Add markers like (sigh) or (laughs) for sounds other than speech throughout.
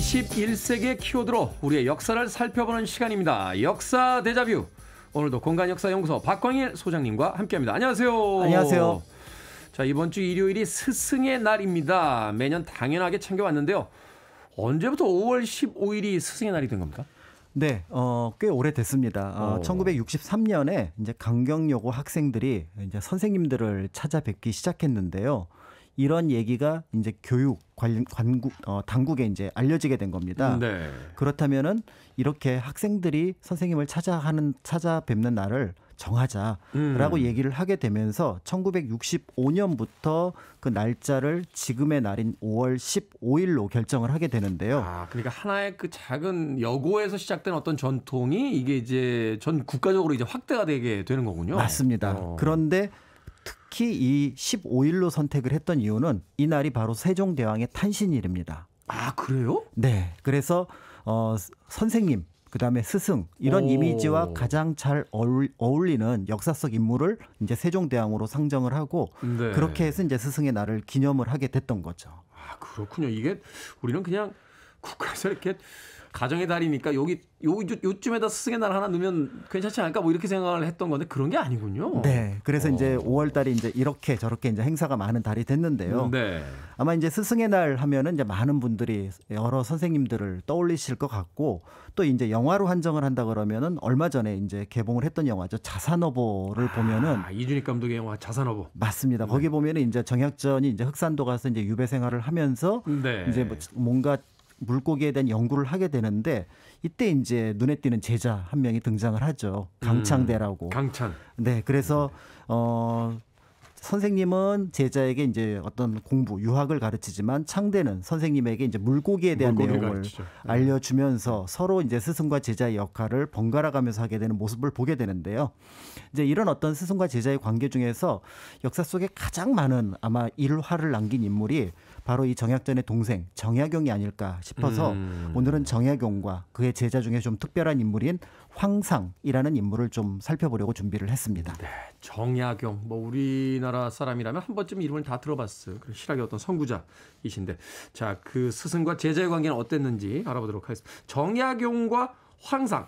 21세기의 키워드로 우리의 역사를 살펴보는 시간입니다. 역사 대자뷰. 오늘도 공간역사연구소 박광일 소장님과 함께합니다. 안녕하세요. 안녕하세요. 자 이번 주 일요일이 스승의 날입니다. 매년 당연하게 챙겨왔는데요. 언제부터 5월 15일이 스승의 날이 된 겁니까? 네, 어, 꽤 오래됐습니다. 어, 오. 어. 1963년에 이제 강경여고 학생들이 이제 선생님들을 찾아뵙기 시작했는데요. 이런 얘기가 이제 교육 관, 관국 어, 당국에 이제 알려지게 된 겁니다. 네. 그렇다면은 이렇게 학생들이 선생님을 찾아하는 찾아뵙는 날을 정하자라고 음. 얘기를 하게 되면서 1965년부터 그 날짜를 지금의 날인 5월 15일로 결정을 하게 되는데요. 아, 그러니까 하나의 그 작은 여고에서 시작된 어떤 전통이 이게 이제 전 국가적으로 이제 확대가 되게 되는 거군요. 맞습니다. 어. 그런데 특히 이 15일로 선택을 했던 이유는 이날이 바로 세종대왕의 탄신일입니다. 아, 그래요? 네. 그래서 어 선생님 그다음에 스승 이런 오. 이미지와 가장 잘 어울리는 역사 속 인물을 이제 세종대왕으로 상정을 하고 네. 그렇게 해서 이제 스승의 날을 기념을 하게 됐던 거죠. 아 그렇군요. 이게 우리는 그냥 국가에서 이렇게 가정의 달이니까 여기 요, 요쯤에다 스승의 날 하나 넣으면 괜찮지 않을까 뭐 이렇게 생각을 했던 건데 그런 게 아니군요. 네. 그래서 어. 이제 5월 달이 이제 이렇게 저렇게 이제 행사가 많은 달이 됐는데요. 네. 아마 이제 스승의 날 하면은 이제 많은 분들이 여러 선생님들을 떠올리실 것 같고 또 이제 영화로 한정을 한다 그러면은 얼마 전에 이제 개봉을 했던 영화죠. 자산어보를 아, 보면은 이준익 감독의 영화 자산어보. 맞습니다. 네. 거기 보면은 이제 정약전이 이제 흑산도 가서 이제 유배 생활을 하면서 네. 이제 뭐 뭔가 물고기에 대한 연구를 하게 되는데 이때 이제 눈에 띄는 제자 한 명이 등장을 하죠. 강창대라고. 음, 강창. 네, 그래서 어 선생님은 제자에게 이제 어떤 공부, 유학을 가르치지만 창대는 선생님에게 이제 물고기에 대한 내용을 가르치죠. 네. 알려주면서 서로 이제 스승과 제자의 역할을 번갈아 가면서 하게 되는 모습을 보게 되는데요. 이제 이런 어떤 스승과 제자의 관계 중에서 역사 속에 가장 많은 아마 일화를 남긴 인물이 바로 이 정약전의 동생 정약용이 아닐까 싶어서 음. 오늘은 정약용과 그의 제자 중에 좀 특별한 인물인 황상이라는 인물을 좀 살펴보려고 준비를 했습니다. 네, 정약용 뭐 우리나라 사람이라면 한 번쯤 이름을 다 들어봤을 그 실학의 어떤 선구자이신데 자그 스승과 제자의 관계는 어땠는지 알아보도록 하겠습니다. 정약용과 황상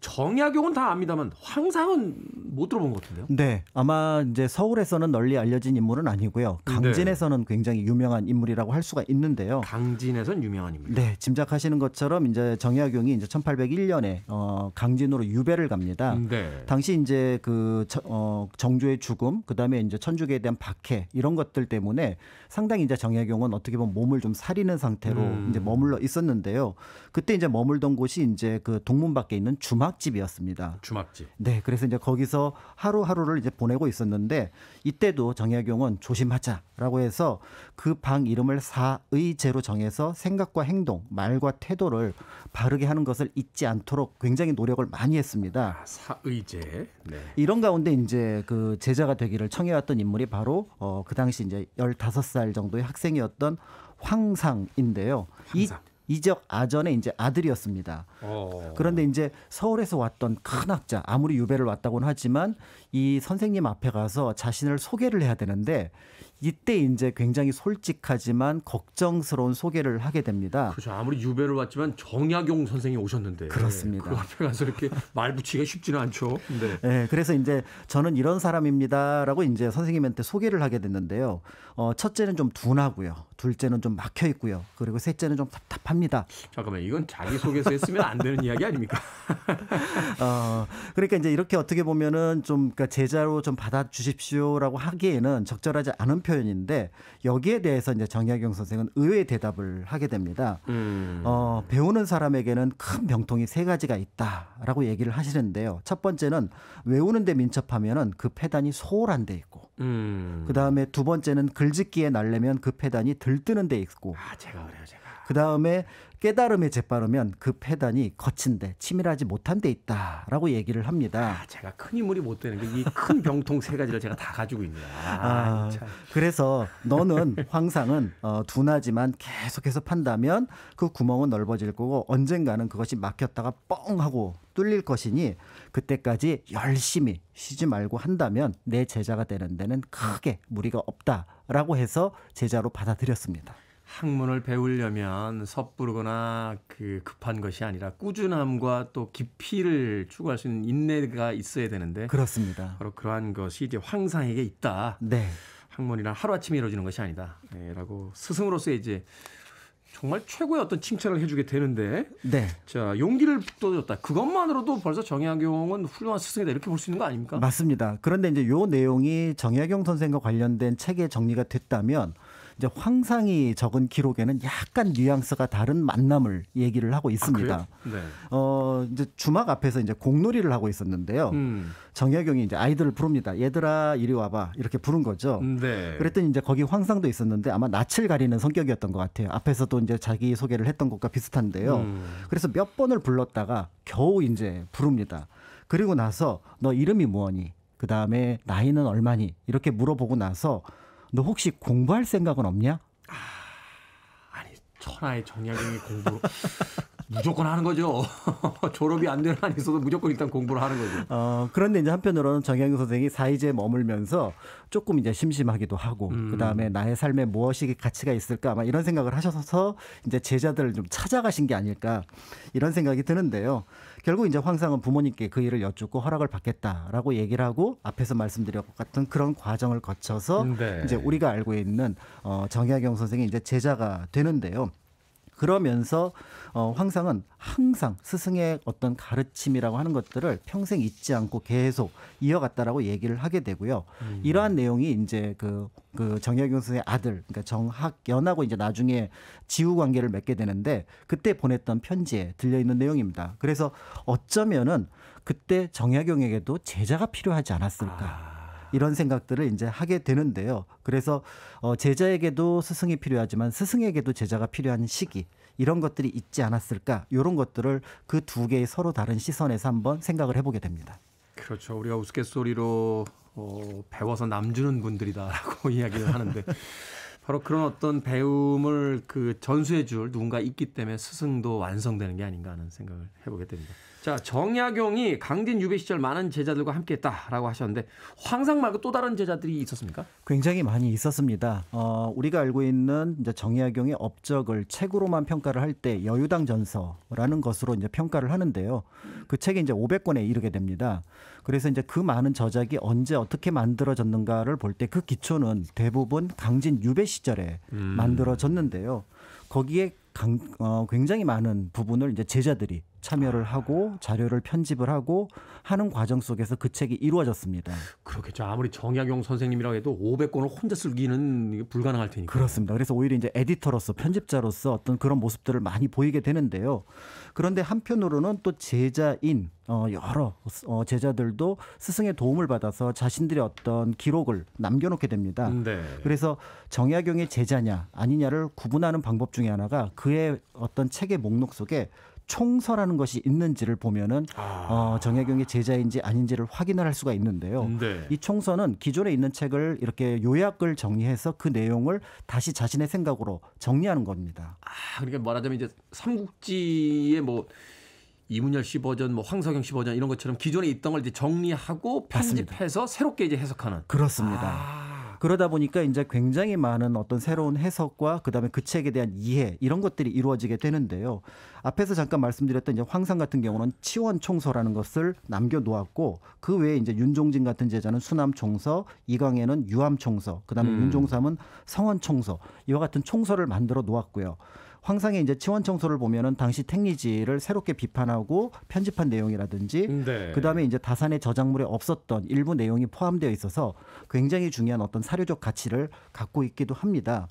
정약용은 다 압니다만 황상은 못 들어본 것 같은데요. 네, 아마 이제 서울에서는 널리 알려진 인물은 아니고요. 네. 강진에서는 굉장히 유명한 인물이라고 할 수가 있는데요. 강진에선 유명한 인물. 네, 짐작하시는 것처럼 이제 정약용이 이제 1801년에 어, 강진으로 유배를 갑니다. 네. 당시 이제 그 어, 정조의 죽음, 그 다음에 이제 천주교에 대한 박해 이런 것들 때문에 상당히 이제 정약용은 어떻게 보면 몸을 좀 사리는 상태로 음. 이제 머물러 있었는데요. 그때 이제 머물던 곳이 이제 그 동문 밖에 있는 주막 주막집이었습니다. 주막집. 네, 그래서 이제 거기서 하루하루를 이제 보내고 있었는데 이때도 정약용은 조심하자라고 해서 그 방 이름을 사의제로 정해서 생각과 행동, 말과 태도를 바르게 하는 것을 잊지 않도록 굉장히 노력을 많이 했습니다. 아, 사의제. 네. 이런 가운데 이제 그 제자가 되기를 청해왔던 인물이 바로 어, 그 당시 이제 열다살 정도의 학생이었던 황상인데요. 황상. 이 이적 아전의 이제 아들이었습니다. 어. 그런데 이제 서울에서 왔던 큰 학자 아무리 유배를 왔다고는 하지만 이 선생님 앞에 가서 자신을 소개를 해야 되는데 이때 이제 굉장히 솔직하지만 걱정스러운 소개를 하게 됩니다. 그렇죠. 아무리 유배를 왔지만 정약용 선생이 오셨는데 그렇습니다. 그 앞에 가서 이렇게 (laughs) 말 붙이기가 쉽지는 않죠. 네. 네. 그래서 이제 저는 이런 사람입니다라고 이제 선생님한테 소개를 하게 됐는데요. 어, 첫째는 좀 둔하고요. 둘째는 좀 막혀 있고요. 그리고 셋째는 좀 답답합니다. 잠깐만 이건 자기 소개서 했으면 안 되는 이야기 아닙니까? (laughs) 어, 그러니까 이제 이렇게 어떻게 보면은 좀 그러니까 제자로 좀 받아 주십시오라고 하기에는 적절하지 않은 표현인데 여기에 대해서 이제 정약용 선생은 의외의 대답을 하게 됩니다. 음. 어, 배우는 사람에게는 큰 병통이 세 가지가 있다라고 얘기를 하시는데요. 첫 번째는 외우는데 민첩하면은 그 폐단이 소홀한 데 있고 음. 그 다음에 두 번째는 글짓기에 날려면 그 페단이 들뜨는 데 있고. 아, 제가 그래요, 제가. 그 다음에 깨달음에 재빠르면 그 패단이 거친데 치밀하지 못한 데 있다라고 얘기를 합니다. 아, 제가 큰 인물이 못 되는 게 이 큰 병통 세 가지를 제가 다 가지고 있네요. 아, 아, 그래서 너는 황상은 어, 둔하지만 계속해서 판다면 그 구멍은 넓어질 거고 언젠가는 그것이 막혔다가 뻥 하고 뚫릴 것이니 그때까지 열심히 쉬지 말고 한다면 내 제자가 되는 데는 크게 무리가 없다라고 해서 제자로 받아들였습니다. 학문을 배우려면 섣부르거나 그 급한 것이 아니라 꾸준함과 또 깊이를 추구할 수 있는 인내가 있어야 되는데 그렇습니다. 바로 그러한 것이 이제 황상에게 있다. 네. 학문이란 하루아침에 이루어지는 것이 아니다. 네, 라고 스승으로서 이제 정말 최고의 어떤 칭찬을 해주게 되는데. 네. 자, 용기를 북돋아줬다. 그것만으로도 벌써 정약용은 훌륭한 스승이다. 이렇게 볼 수 있는 거 아닙니까? 맞습니다. 그런데 이제 요 내용이 정약용 선생과 관련된 책의 정리가 됐다면 이제 황상이 적은 기록에는 약간 뉘앙스가 다른 만남을 얘기를 하고 아, 있습니다. 아, 네. 어 이제 주막 앞에서 이제 공놀이를 하고 있었는데요. 음. 정약용이 이제 아이들을 부릅니다. 얘들아 이리 와봐 이렇게 부른 거죠. 음, 네. 그랬더니 이제 거기 황상도 있었는데 아마 낯을 가리는 성격이었던 것 같아요. 앞에서도 이제 자기 소개를 했던 것과 비슷한데요. 음. 그래서 몇 번을 불렀다가 겨우 이제 부릅니다. 그리고 나서 너 이름이 뭐니? 그 다음에 나이는 얼마니? 이렇게 물어보고 나서 너 혹시 공부할 생각은 없냐? 아, 아니 천하의 정약용이 공부 무조건 하는 거죠. (laughs) 졸업이 안 되는 한 있어도 무조건 일단 공부를 하는 거죠. 어, 그런데 이제 한편으로는 정영 선생이 사이즈에 머물면서 조금 이제 심심하기도 하고 음. 그다음에 나의 삶에 무엇이 가치가 있을까 아마 이런 생각을 하셔서 이제 제자들을 좀 찾아가신 게 아닐까 이런 생각이 드는데요. 결국 이제 황상은 부모님께 그 일을 여쭙고 허락을 받겠다라고 얘기를 하고 앞에서 말씀드렸던 그런 과정을 거쳐서 네. 이제 우리가 알고 있는 어, 정약용 선생이 이제 제자가 되는데요. 그러면서 어, 황상은 항상 스승의 어떤 가르침이라고 하는 것들을 평생 잊지 않고 계속 이어갔다라고 얘기를 하게 되고요. 음. 이러한 내용이 이제 그, 그 정약용 선생의 아들, 그러니까 정학연하고 이제 나중에 지우 관계를 맺게 되는데 그때 보냈던 편지에 들려있는 내용입니다. 그래서 어쩌면은 그때 정약용에게도 제자가 필요하지 않았을까. 아. 이런 생각들을 이제 하게 되는데요. 그래서 어, 제자에게도 스승이 필요하지만 스승에게도 제자가 필요한 시기 이런 것들이 있지 않았을까? 이런 것들을 그 두 개의 서로 다른 시선에서 한번 생각을 해보게 됩니다. 그렇죠. 우리가 우스갯소리로 어, 배워서 남주는 분들이다라고 (laughs) 이야기를 하는데 바로 그런 어떤 배움을 그 전수해 줄 누군가 있기 때문에 스승도 완성되는 게 아닌가 하는 생각을 해보게 됩니다. 자, 정약용이 강진 유배 시절 많은 제자들과 함께 했다라고 하셨는데 황상 말고 또 다른 제자들이 있었습니까? 굉장히 많이 있었습니다. 어, 우리가 알고 있는 이제 정약용의 업적을 책으로만 평가를 할 때 여유당 전서라는 것으로 이제 평가를 하는데요. 그 책이 이제 500권에 이르게 됩니다. 그래서 이제 그 많은 저작이 언제 어떻게 만들어졌는가를 볼 때 그 기초는 대부분 강진 유배 시절에 음. 만들어졌는데요. 거기에 강, 어, 굉장히 많은 부분을 이제 제자들이 참여를 하고 자료를 편집을 하고 하는 과정 속에서 그 책이 이루어졌습니다. 그렇겠죠. 아무리 정약용 선생님이라고 해도 500권을 혼자 쓰기는 불가능할 테니까. 그렇습니다. 그래서 오히려 이제 에디터로서 편집자로서 어떤 그런 모습들을 많이 보이게 되는데요. 그런데 한편으로는 또 제자인 어, 여러 어, 제자들도 스승의 도움을 받아서 자신들의 어떤 기록을 남겨놓게 됩니다. 네. 그래서 정약용의 제자냐 아니냐를 구분하는 방법 중에 하나가 그의 어떤 책의 목록 속에 총서라는 것이 있는지를 보면은 아. 어, 정약경의 제자인지 아닌지를 확인을 할 수가 있는데요. 네. 이 총서는 기존에 있는 책을 이렇게 요약을 정리해서 그 내용을 다시 자신의 생각으로 정리하는 겁니다. 아, 그러니까 말하자면 이제 삼국지의 뭐 이문열 씨 버전, 뭐 황석영 씨 버전 이런 것처럼 기존에 있던 걸 이제 정리하고 편집해서 맞습니다. 새롭게 이제 해석하는. 그렇습니다. 아. 그러다 보니까 이제 굉장히 많은 어떤 새로운 해석과 그다음에 그 책에 대한 이해 이런 것들이 이루어지게 되는데요. 앞에서 잠깐 말씀드렸던 이제 황상 같은 경우는 치원 총서라는 것을 남겨 놓았고 그 외에 이제 윤종진 같은 제자는 수남 총서, 이광에는 유암 총서, 그다음에 음. 윤종삼은 성원 총서 이와 같은 총서를 만들어 놓았고요. 황상의 이제 치원 청소를 보면은 당시 택리지를 새롭게 비판하고 편집한 내용이라든지 네. 그다음에 이제 다산의 저작물에 없었던 일부 내용이 포함되어 있어서 굉장히 중요한 어떤 사료적 가치를 갖고 있기도 합니다.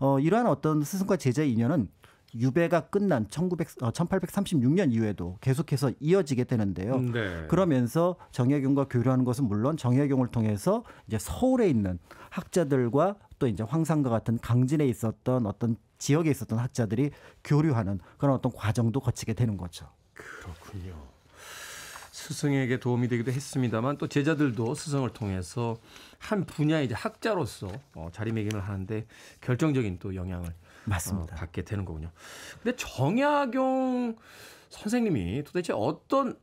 어, 이러한 어떤 스승과 제자 인연은 유배가 끝난 1900, 1836년 어, 이후에도 계속해서 이어지게 되는데요. 네. 그러면서 정약용과 교류하는 것은 물론 정약용을 통해서 이제 서울에 있는 학자들과 또 이제 황상과 같은 강진에 있었던 어떤 지역에 있었던 학자들이 교류하는 그런 어떤 과정도 거치게 되는 거죠. 그렇군요. 스승에게 도움이 되기도 했습니다만 또 제자들도 스승을 통해서 한 분야의 이제 학자로서 어, 자리매김을 하는데 결정적인 또 영향을 어, 맞습니다. 어, 받게 되는 거군요. 근데 정약용 선생님이 도대체 어떤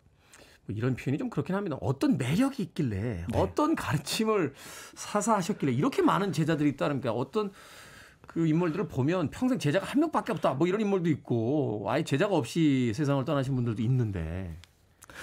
뭐 이런 표현이 좀 그렇긴 합니다. 어떤 매력이 있길래 네. 어떤 가르침을 사사하셨길래 이렇게 많은 제자들이 있다는 게 어떤 그 인물들을 보면 평생 제자가 한 명밖에 없다 뭐 이런 인물도 있고 아예 제자가 없이 세상을 떠나신 분들도 있는데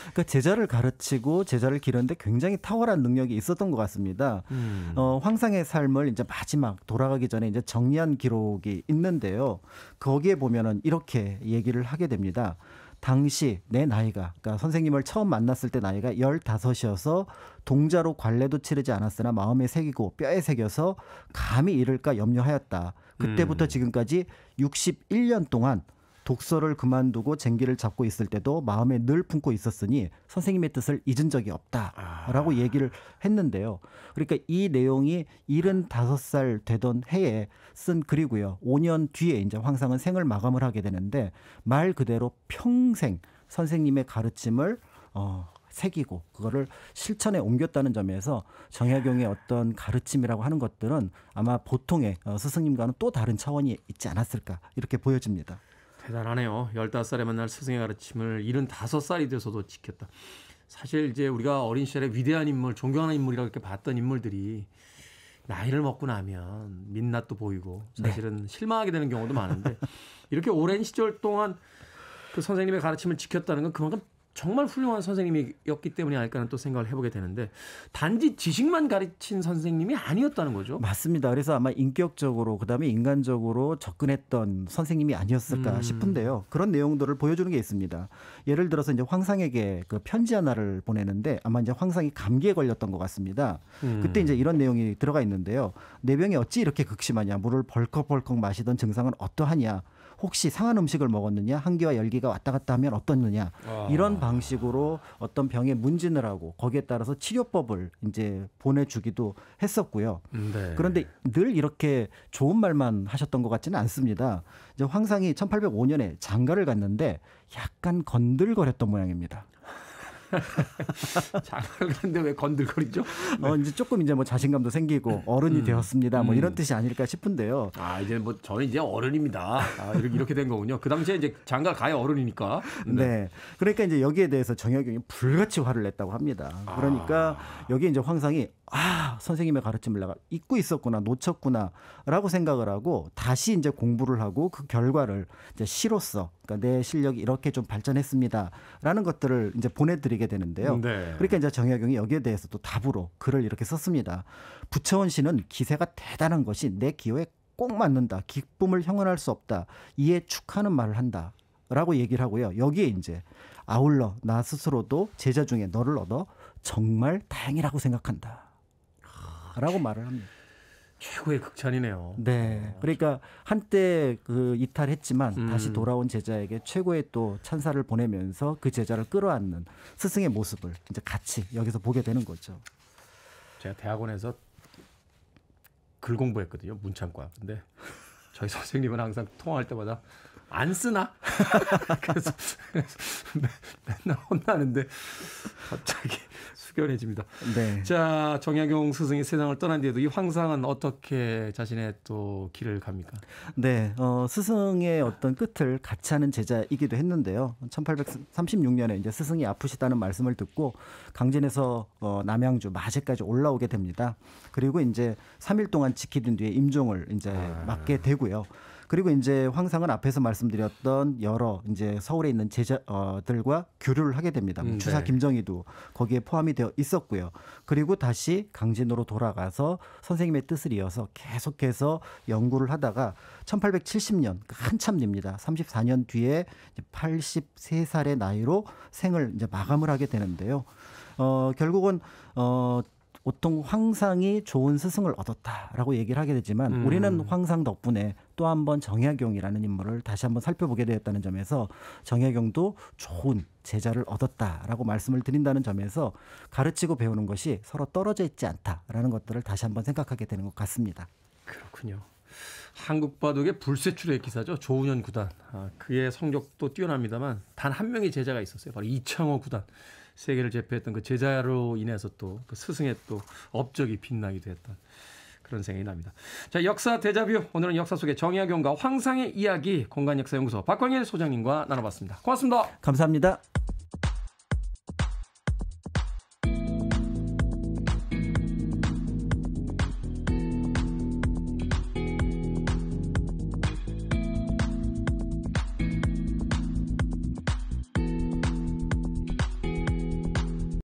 그러니까 제자를 가르치고 제자를 기르는데 굉장히 탁월한 능력이 있었던 것 같습니다. 음. 어, 황상의 삶을 이제 마지막 돌아가기 전에 이제 정리한 기록이 있는데요. 거기에 보면은 이렇게 얘기를 하게 됩니다. 당시 내 나이가 그러니까 선생님을 처음 만났을 때 나이가 열다섯이어서 동자로 관례도 치르지 않았으나 마음에 새기고 뼈에 새겨서 감히 이를까 염려하였다. 그때부터 음. 지금까지 61년 동안 독서를 그만두고 쟁기를 잡고 있을 때도 마음에 늘 품고 있었으니 선생님의 뜻을 잊은 적이 없다라고 아. 얘기를 했는데요. 그러니까 이 내용이 75살 되던 해에 쓴 글이고요. 5년 뒤에 이제 황상은 생을 마감을 하게 되는데 말 그대로 평생 선생님의 가르침을 어, 새기고 그거를 실천에 옮겼다는 점에서 정약용의 어떤 가르침이라고 하는 것들은 아마 보통의 어, 스승님과는 또 다른 차원이 있지 않았을까 이렇게 보여집니다. 대단하네요. 15살에 만날 스승의 가르침을 75살이 돼서도 지켰다. 사실 이제 우리가 어린 시절에 위대한 인물, 존경하는 인물이라고 이렇게 봤던 인물들이 나이를 먹고 나면 민낯도 보이고 네. 사실은 네. 실망하게 되는 경우도 많은데 이렇게 오랜 시절 동안 그 선생님의 가르침을 지켰다는 건 그만큼 정말 훌륭한 선생님이었기 때문이 아닐까라는 또 생각을 해보게 되는데 단지 지식만 가르친 선생님이 아니었다는 거죠. 맞습니다. 그래서 아마 인격적으로 그다음에 인간적으로 접근했던 선생님이 아니었을까 음. 싶은데요. 그런 내용들을 보여주는 게 있습니다. 예를 들어서 이제 황상에게 그 편지 하나를 보내는데 아마 이제 황상이 감기에 걸렸던 것 같습니다. 음. 그때 이제 이런 내용이 들어가 있는데요. 내 병이 어찌 이렇게 극심하냐? 물을 벌컥벌컥 마시던 증상은 어떠하냐? 혹시 상한 음식을 먹었느냐 한기와 열기가 왔다 갔다 하면 어떻느냐 아. 이런 방식으로 어떤 병에 문진을 하고 거기에 따라서 치료법을 이제 보내주기도 했었고요. 네. 그런데 늘 이렇게 좋은 말만 하셨던 것 같지는 않습니다. 이제 황상이 1805년에 장가를 갔는데 약간 건들거렸던 모양입니다. (laughs) 장가를 갔는데 왜 건들거리죠? 어, 네. 어, 이제 조금 이제 뭐 자신감도 생기고 어른이 음. 되었습니다. 뭐 이런 음. 뜻이 아닐까 싶은데요. 아, 이제 뭐 저는 이제 어른입니다. 아, 이렇게, 이렇게 된 거군요. 그 당시에 이제 장가 가야 어른이니까. 네. 네. 그러니까 이제 여기에 대해서 정혁이 불같이 화를 냈다고 합니다. 아. 그러니까 아. 여기 이제 황상이 아, 선생님의 가르침을 내가 잊고 있었구나, 놓쳤구나라고 생각을 하고 다시 이제 공부를 하고 그 결과를 이제 시로써 그러니까 내 실력이 이렇게 좀 발전했습니다라는 것들을 이제 보내드리게 되는데요. 네. 그러니까 이제 정약용이 여기에 대해서 또 답으로 글을 이렇게 썼습니다. 부처원 씨는 기세가 대단한 것이 내 기호에 꼭 맞는다. 기쁨을 형언할 수 없다. 이에 축하는 말을 한다. 라고 얘기를 하고요. 여기에 이제 아울러 나 스스로도 제자 중에 너를 얻어 정말 다행이라고 생각한다. 라고 말을 합니다. 최고의 극찬이네요. 네. 어. 그러니까 한때 그 이탈했지만 음. 다시 돌아온 제자에게 최고의 또 찬사를 보내면서 그 제자를 끌어안는 스승의 모습을 이제 같이 여기서 보게 되는 거죠. 제가 대학원에서 글 공부했거든요. 문창과. 근데 저희 선생님은 항상 통화할 때마다 안 쓰나? (laughs) 그래서, (laughs) 네, 맨날 혼나는데 갑자기 수결해집니다. 네. 자, 정약용 스승이 세상을 떠난 뒤에도 이 황상은 어떻게 자신의 또 길을 갑니까? 네, 어, 스승의 어떤 끝을 같이 하는 제자이기도 했는데요. 1836년에 이제 스승이 아프시다는 말씀을 듣고 강진에서 어, 남양주 마제까지 올라오게 됩니다. 그리고 이제 3일 동안 지키던 뒤에 임종을 이제 아. 맡게 되고요. 그리고 이제 황상은 앞에서 말씀드렸던 여러 이제 서울에 있는 제자들과 교류를 하게 됩니다. 음, 추사 네. 김정희도 거기에 포함이 되어 있었고요. 그리고 다시 강진으로 돌아가서 선생님의 뜻을 이어서 계속해서 연구를 하다가 1870년 한참입니다. 34년 뒤에 83살의 나이로 생을 이제 마감을 하게 되는데요. 어, 결국은 어, 보통 황상이 좋은 스승을 얻었다라고 얘기를 하게 되지만 음. 우리는 황상 덕분에 또한번 정약용이라는 인물을 다시 한번 살펴보게 되었다는 점에서 정약용도 좋은 제자를 얻었다라고 말씀을 드린다는 점에서 가르치고 배우는 것이 서로 떨어져 있지 않다라는 것들을 다시 한번 생각하게 되는 것 같습니다. 그렇군요. 한국 바둑의 불세출의 기사죠. 조훈현 구단. 아, 그의 성적도 뛰어납니다만 단 한 명의 제자가 있었어요. 바로 이창호 구단. 세계를 제패했던 그 제자로 인해서 또그 스승의 또 업적이 빛나기도 했던 그런 생각이 납니다. 자, 역사 대자뷰. 오늘은 역사 속의 정약용과 황상의 이야기 공간역사연구소 박광일 소장님과 나눠봤습니다. 고맙습니다. 감사합니다.